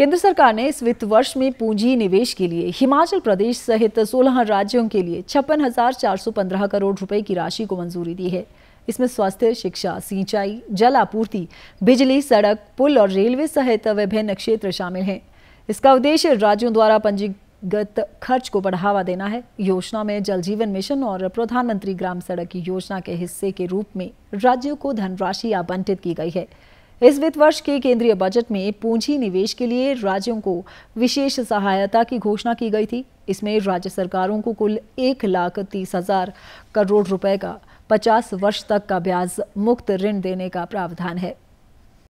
केंद्र सरकार ने इस वित्त वर्ष में पूंजी निवेश के लिए हिमाचल प्रदेश सहित 16 राज्यों के लिए छप्पन करोड़ रुपए की राशि को मंजूरी दी है इसमें स्वास्थ्य शिक्षा सिंचाई जल आपूर्ति बिजली सड़क पुल और रेलवे सहित विभिन्न क्षेत्र शामिल हैं इसका उद्देश्य राज्यों द्वारा पंजीगत खर्च को बढ़ावा देना है योजना में जल जीवन मिशन और प्रधानमंत्री ग्राम सड़क योजना के हिस्से के रूप में राज्यों को धनराशि आवंटित की गई है इस वित्त वर्ष के केंद्रीय बजट में पूंजी निवेश के लिए राज्यों को विशेष सहायता की घोषणा की गई थी इसमें राज्य सरकारों को कुल एक लाख तीस हजार करोड़ रुपए का पचास वर्ष तक का ब्याज मुक्त ऋण देने का प्रावधान है